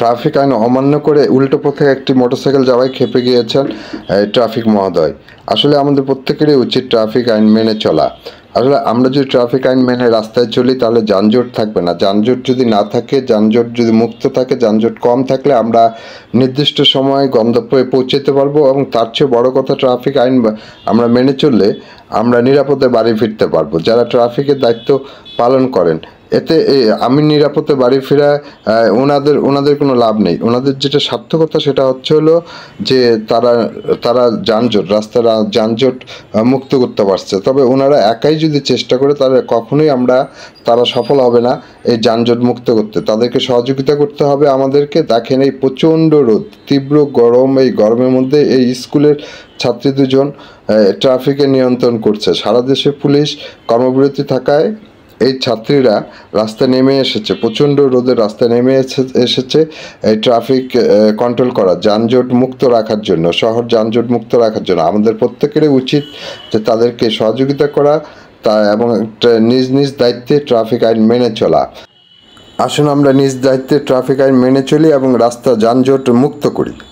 traffic আইন অমান্য করে উল্টো পথে একটি মোটরসাইকেল যাওয়ায় খেপে গিয়েছেন ট্রাফিক মহোদয় আসলে আমাদের প্রত্যেকেরই উচিত ট্রাফিক আইন মেনে চলা আসলে আমরা যদি ট্রাফিক আইন মেনে রাস্তায় চলি তাহলে যানজট থাকবে না যানজট যদি না থাকে যানজট যদি মুক্ত থাকে যানজট কম থাকলে আমরা নির্দিষ্ট সময়ে গন্তব্যে পৌঁছাতে পারবো এবং তার চেয়ে বড় কথা ট্রাফিক আইন আমরা মেনে চললে আমরা নিরাপদে বাড়ি ফিরতে পারবো যারা ট্রাফিকের দায়িত্ব পালন করেন এতে আমি নিরাপদে বাড়ি ফেরা ওনাদের ওনাদের কোনো লাভ নেই ওনাদের যেটা সার্থকতা সেটা হচ্ছে হলো যে তারা তারা যানজট রাস্তার যানজট মুক্ত করতে পারছে তবে ওনারা একাই যদি চেষ্টা করে তাহলে কখনোই আমরা তারা সফল হবে না এই যানজট মুক্ত করতে তাদেরকে সহযোগিতা করতে হবে আমাদেরকে দেখেন এই প্রচণ্ড রোদ তীব্র গরম এই গরমের মধ্যে এই স্কুলের ছাত্রী দুজন ট্রাফিকে নিয়ন্ত্রণ করছে সারা দেশে পুলিশ কর্মবিরতি থাকায় এই ছাত্রীরা রাস্তায় নেমে এসেছে প্রচণ্ড রোদে রাস্তায় নেমে এসেছে এই ট্রাফিক কন্ট্রোল করা যানজট মুক্ত রাখার জন্য শহর যানজট মুক্ত রাখার জন্য আমাদের প্রত্যেকেরই উচিত যে তাদেরকে সহযোগিতা করা তা এবং নিজ নিজ দায়িত্বে ট্রাফিক আইন মেনে চলা আসুন আমরা নিজ দায়িত্বে ট্রাফিক আইন মেনে চলি এবং রাস্তা যানজট মুক্ত করি